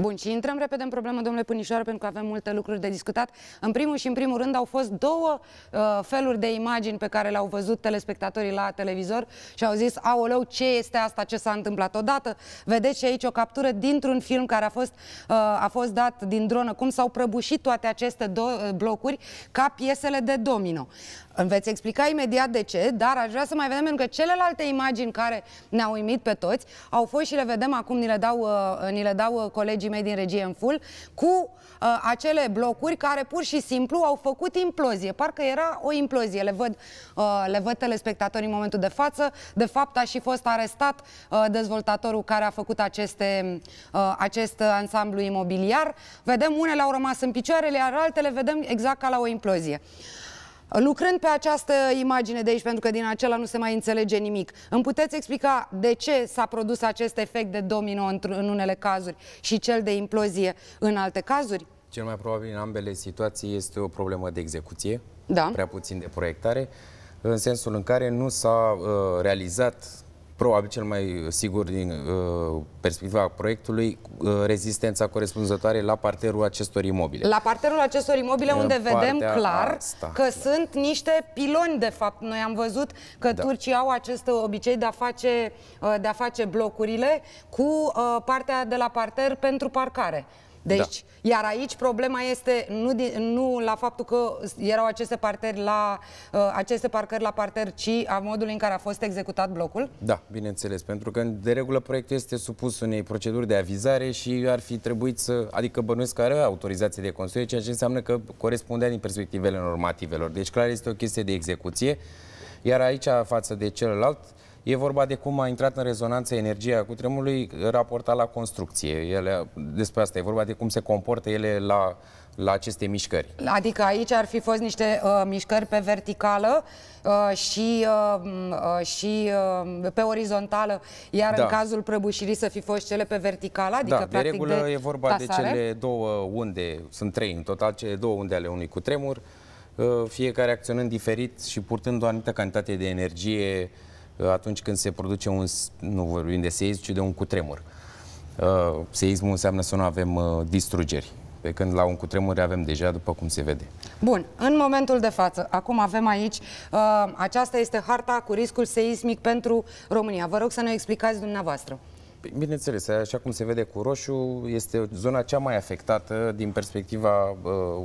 Bun, și intrăm repede în problemă, domnule Pânișoară, pentru că avem multe lucruri de discutat. În primul și în primul rând au fost două uh, feluri de imagini pe care le-au văzut telespectatorii la televizor și au zis, aoleu, ce este asta, ce s-a întâmplat odată? Vedeți și aici o captură dintr-un film care a fost, uh, a fost dat din dronă, cum s-au prăbușit toate aceste uh, blocuri ca piesele de domino. Îmi veți explica imediat de ce, dar aș vrea să mai vedem, pentru că celelalte imagini care ne-au uimit pe toți au fost și le vedem acum, ni le dau, uh, ni le dau uh, colegii colegii mei din regie în full, cu uh, acele blocuri care pur și simplu au făcut implozie. Parcă era o implozie. Le văd, uh, le văd telespectatorii în momentul de față. De fapt, a și fost arestat uh, dezvoltatorul care a făcut aceste, uh, acest ansamblu imobiliar. Vedem, unele au rămas în picioare, iar altele vedem exact ca la o implozie. Lucrând pe această imagine de aici, pentru că din acela nu se mai înțelege nimic, îmi puteți explica de ce s-a produs acest efect de domino în unele cazuri și cel de implozie în alte cazuri? Cel mai probabil în ambele situații este o problemă de execuție, da. prea puțin de proiectare, în sensul în care nu s-a uh, realizat probabil cel mai sigur din uh, perspectiva proiectului, uh, rezistența corespunzătoare la parterul acestor imobile. La parterul acestor imobile în unde vedem clar asta. că da. sunt niște piloni, de fapt. Noi am văzut că da. turcii au acest obicei de a face, uh, de a face blocurile cu uh, partea de la parter pentru parcare. Deci, da. iar aici problema este nu, nu la faptul că erau aceste parteri la uh, aceste parcări la parter, ci a modului în care a fost executat blocul? Da, bineînțeles, pentru că de regulă proiectul este supus unei proceduri de avizare și ar fi trebuit să, adică bănuiesc că are autorizație de construire, ceea ce înseamnă că corespundea din perspectivele normativelor. Deci clar este o chestie de execuție, iar aici față de celălalt uh, E vorba de cum a intrat în rezonanță energia cutremurului raportat la construcție. Ele, despre asta e vorba de cum se comportă ele la, la aceste mișcări. Adică aici ar fi fost niște uh, mișcări pe verticală uh, și, uh, uh și uh, pe orizontală, iar da. în cazul prăbușirii să fi fost cele pe verticală, adică da, practic de regulă de e vorba plasare. de cele două unde, sunt trei în total, cele două unde ale unui cutremur, uh, fiecare acționând diferit și purtând o anumită cantitate de energie uh, Uh, atunci când se produce un, nu vorbim de seism, ci de un cutremur. Uh, seismul înseamnă să nu avem uh, distrugeri, pe când la un cutremur avem deja, după cum se vede. Bun, în momentul de față, acum avem aici, uh, aceasta este harta cu riscul seismic pentru România. Vă rog să ne explicați dumneavoastră. Păi, bineînțeles, așa cum se vede cu roșu, este zona cea mai afectată din perspectiva uh,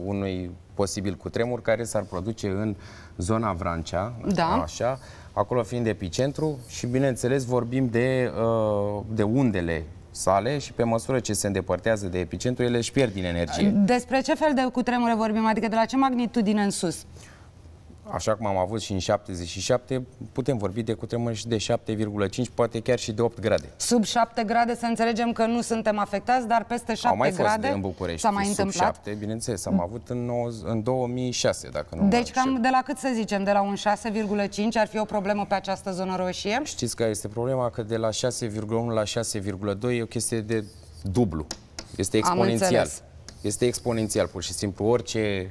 unui posibil cutremur care s-ar produce în zona Vrancea, da. așa, acolo fiind epicentru și, bineînțeles, vorbim de, uh, de undele sale și pe măsură ce se îndepărtează de epicentru, ele își pierd din energie. Despre ce fel de cutremure vorbim? Adică de la ce magnitudine în sus? așa cum am avut și în 77, putem vorbi de cutremur și de 7,5, poate chiar și de 8 grade. Sub 7 grade să înțelegem că nu suntem afectați, dar peste 7 grade... Au mai fost grade, în București, mai sub întâmplat? 7, bineînțeles, am avut în, 9, în 2006, dacă nu Deci cam de la cât să zicem, de la un 6,5 ar fi o problemă pe această zonă roșie? Știți că este problema că de la 6,1 la 6,2 e o chestie de dublu. Este exponențial. Este exponențial, pur și simplu. Orice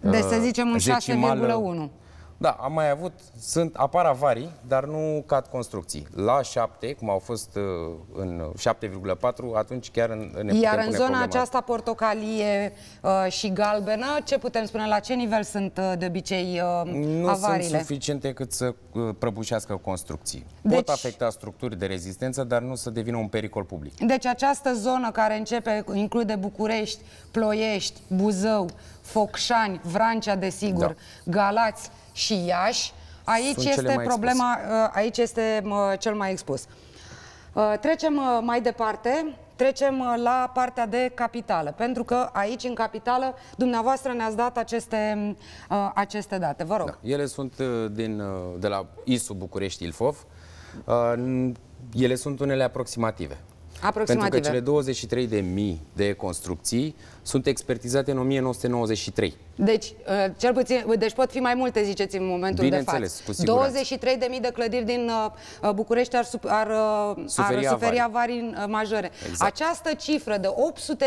deci să zicem un 6,1. Uh, da, am mai avut, sunt, apar avarii, dar nu cad construcții. La 7, cum au fost uh, în 7,4, atunci chiar în, ne Iar în zona problema. aceasta portocalie uh, și galbenă, ce putem spune, la ce nivel sunt uh, de obicei uh, nu avariile? Nu sunt suficiente cât să uh, prăbușească construcții. Deci... Pot afecta structuri de rezistență, dar nu să devină un pericol public. Deci această zonă care începe, include București, Ploiești, Buzău, Focșani, Vrancea, desigur, da. Galați și Iași. Aici Sunt este problema, expus. Uh, aici este uh, cel mai expus. Uh, trecem mai departe, trecem la partea de capitală, pentru că aici, în capitală, dumneavoastră ne-ați dat aceste, aceste date. Vă rog. Da. Ele sunt din, de la ISU București-Ilfov. Ele sunt unele aproximative. Pentru că cele 23.000 de construcții sunt expertizate în 1993. Deci, uh, cel puțin, deci pot fi mai multe, ziceți, în momentul Bine de față. 23.000 de clădiri din uh, uh, București ar, ar, suferi, ar suferi avarii, avarii majore. Exact. Această cifră de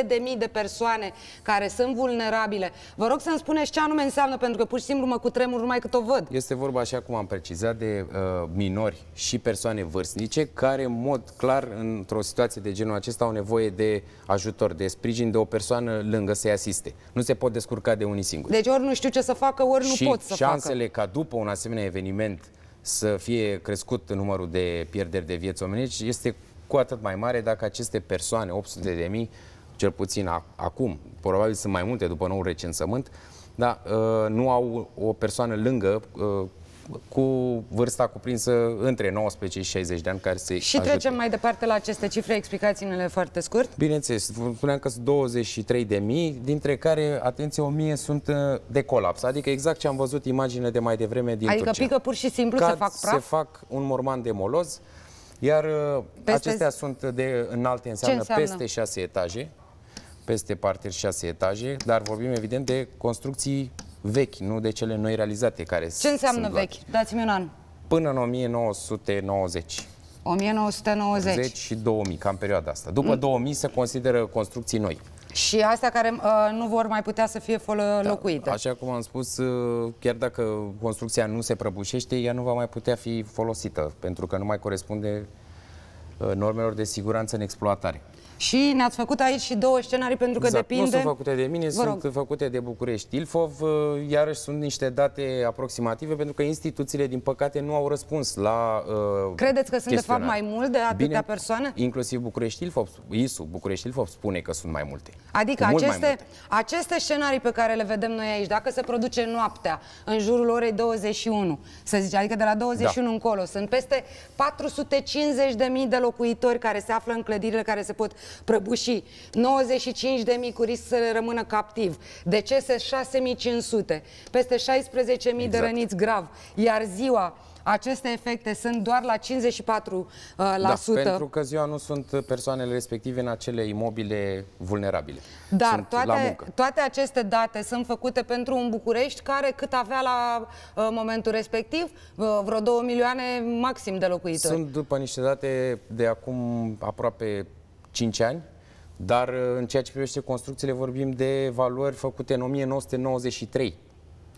800.000 de persoane care sunt vulnerabile, vă rog să-mi spuneți ce anume înseamnă, pentru că pur și simplu mă cutremur numai cât o văd. Este vorba, așa cum am precizat, de uh, minori și persoane vârstnice care, în mod clar, într-o situație de genul acesta, au nevoie de ajutor, de sprijin, de o persoană lângă să-i asiste. Nu se pot descurca de unii singuri. Deci ori nu știu ce să facă, ori și nu pot să facă. Și șansele ca după un asemenea eveniment să fie crescut numărul de pierderi de vieți omenești este cu atât mai mare dacă aceste persoane, 800 de mii, cel puțin acum, probabil sunt mai multe după noul recensământ, dar uh, nu au o persoană lângă uh, cu vârsta cuprinsă între 19 și 60 de ani care se Și ajute. trecem mai departe la aceste cifre, explicați-ne foarte scurt. Bineînțeles, spuneam că sunt 23.000, dintre care, atenție, 1.000 sunt uh, de colaps, adică exact ce am văzut imagine de mai devreme din Adică Turcia. pică pur și simplu, Cad, se fac praf? se fac un morman de moloz, iar uh, peste... acestea sunt de înalte, înseamnă, înseamnă peste 6 etaje, peste parter 6 etaje, dar vorbim evident de construcții vechi, nu de cele noi realizate. care Ce înseamnă vechi? Dați-mi un an. Până în 1990. 1990. 10 și 2000, cam perioada asta. După mm. 2000 se consideră construcții noi. Și astea care uh, nu vor mai putea să fie da, locuite. Da, așa cum am spus, uh, chiar dacă construcția nu se prăbușește, ea nu va mai putea fi folosită, pentru că nu mai corespunde uh, normelor de siguranță în exploatare. Și ne-ați făcut aici și două scenarii pentru că exact. depinde... nu sunt făcute de mine, Vă sunt rog. făcute de București Ilfov. Uh, iarăși sunt niște date aproximative pentru că instituțiile, din păcate, nu au răspuns la uh, Credeți că sunt, de fapt, mai mult de atâtea Bine, persoane? inclusiv București Ilfov, ISU, București Ilfov spune că sunt mai multe. Adică aceste, mai multe. aceste scenarii pe care le vedem noi aici, dacă se produce noaptea, în jurul orei 21, să zice, adică de la 21 da. încolo, sunt peste 450.000 de locuitori care se află în clădirile care se pot prăbuși, 95 de risc să rămână captiv, decese 6500, peste 16.000 exact. de răniți grav, iar ziua aceste efecte sunt doar la 54%. Uh, da, pentru că ziua nu sunt persoanele respective în acele imobile vulnerabile. Dar toate, toate aceste date sunt făcute pentru un București care cât avea la uh, momentul respectiv, uh, vreo 2 milioane maxim de locuitori. Sunt după niște date de acum aproape 5 ani, dar uh, în ceea ce privește construcțiile vorbim de valori făcute în 1993.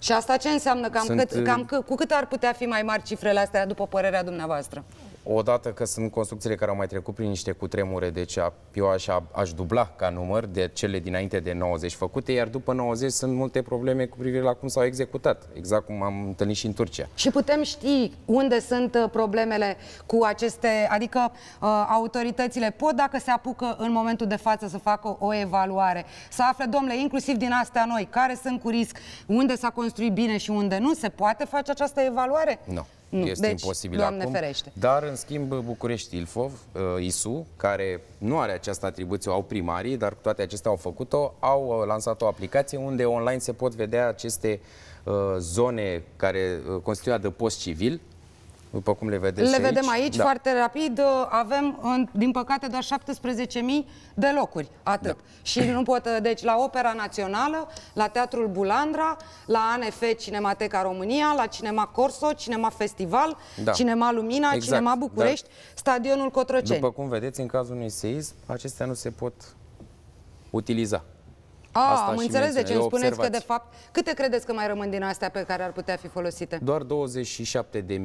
Și asta ce înseamnă? Cam Sunt... cât, uh, cam cât, cu cât ar putea fi mai mari cifrele astea, după părerea dumneavoastră? Odată că sunt construcțiile care au mai trecut prin niște cutremure, deci eu aș, aș dubla ca număr de cele dinainte de 90 făcute, iar după 90 sunt multe probleme cu privire la cum s-au executat, exact cum am întâlnit și în Turcia. Și putem ști unde sunt uh, problemele cu aceste, adică uh, autoritățile pot, dacă se apucă în momentul de față să facă o evaluare, să afle, domnule, inclusiv din astea noi, care sunt cu risc, unde s-a construit bine și unde nu, se poate face această evaluare? Nu. No. Nu. Este deci, imposibil Doamne acum. Ferește. Dar, în schimb, București, Ilfov, uh, ISU, care nu are această atribuție, au primarii, dar cu toate acestea au făcut-o, au uh, lansat o aplicație unde online se pot vedea aceste uh, zone care constituie adăpost civil, după cum le vedeți Le vedem aici da. foarte rapid. Avem, în, din păcate, doar 17.000 de locuri. Atât. Da. Și nu pot... Deci, la Opera Națională, la Teatrul Bulandra, la ANF Cinemateca România, la Cinema Corso, Cinema Festival, da. Cinema Lumina, exact. Cinema da. București, da. Stadionul Cotroceni. După cum vedeți, în cazul unui seiz, acestea nu se pot utiliza. A, asta am înțeles de deci ce îmi spuneți că, de fapt, câte credeți că mai rămân din astea pe care ar putea fi folosite? Doar 27 de,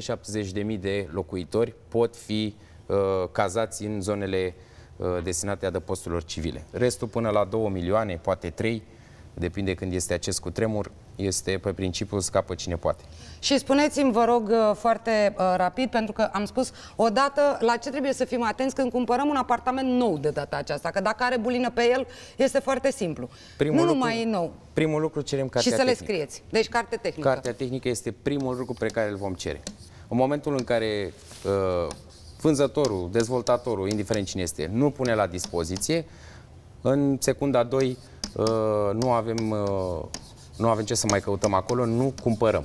270.000 de, de locuitori pot fi uh, cazați în zonele uh, destinate adăposturilor civile. Restul până la 2 milioane, poate 3, depinde când este acest cutremur, este pe principiul scapă cine poate. Și spuneți-mi, vă rog, uh, foarte uh, rapid, pentru că am spus odată la ce trebuie să fim atenți când cumpărăm un apartament nou de data aceasta, că dacă are bulină pe el, este foarte simplu. Primul nu lucru, numai nou. Primul lucru cerem cartea Și să tehnică. le scrieți. Deci carte tehnică. Cartea tehnică este primul lucru pe care îl vom cere. În momentul în care uh, vânzătorul, dezvoltatorul, indiferent cine este, nu pune la dispoziție, în secunda 2 uh, nu avem uh, nu avem ce să mai căutăm acolo, nu cumpărăm.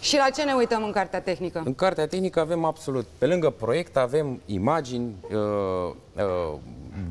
Și la ce ne uităm în cartea tehnică? În cartea tehnică avem absolut, pe lângă proiect avem imagini, uh, uh,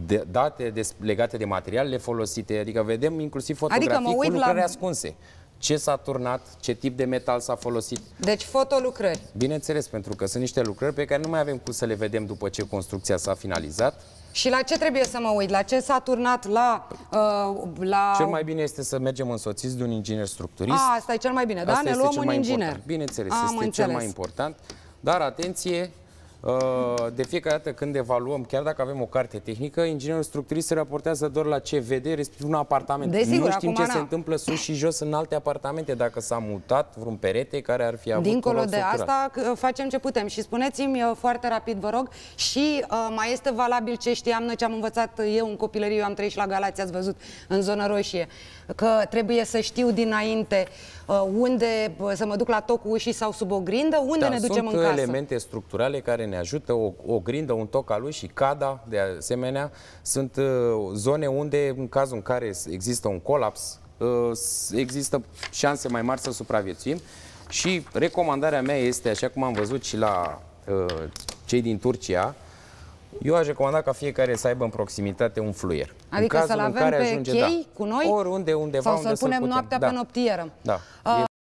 de, date des, legate de materialele folosite, adică vedem inclusiv adică fotografii adică cu lucrări la... ascunse. Ce s-a turnat, ce tip de metal s-a folosit. Deci fotolucrări. Bineînțeles, pentru că sunt niște lucrări pe care nu mai avem cum să le vedem după ce construcția s-a finalizat și la ce trebuie să mă uit? La ce s-a turnat? La, uh, la... Cel mai bine este să mergem însoțiți de un inginer structurist. A, asta e cel mai bine, da? ne luăm un inginer. Important. Bineînțeles, Am este înțeles. cel mai important. Dar atenție, Uh, de fiecare dată când evaluăm, chiar dacă avem o carte tehnică, inginerul structurist se raportează doar la ce vede, respectiv un apartament. Desigur, nu știm ce na. se întâmplă sus și jos în alte apartamente, dacă s-a mutat vreun perete care ar fi avut Dincolo de asta, facem ce putem. Și spuneți-mi uh, foarte rapid, vă rog, și uh, mai este valabil ce știam noi, ce am învățat eu în copilărie, eu am trăit și la Galați, ați văzut, în zonă roșie, că trebuie să știu dinainte uh, unde să mă duc la tocul ușii sau sub o grindă, unde Dar ne ducem în casă. sunt elemente structurale care ne ne ajută, o, o grindă, un tocaluș și cada, de asemenea, sunt uh, zone unde, în cazul în care există un colaps, uh, există șanse mai mari să supraviețuim. Și recomandarea mea este, așa cum am văzut și la uh, cei din Turcia, eu aș recomanda ca fiecare să aibă în proximitate un fluier. Adică să-l avem pe ajunge, chei da, cu noi? Oriunde, undeva, Sau să-l punem să noaptea da. pe noptieră. Da. Uh,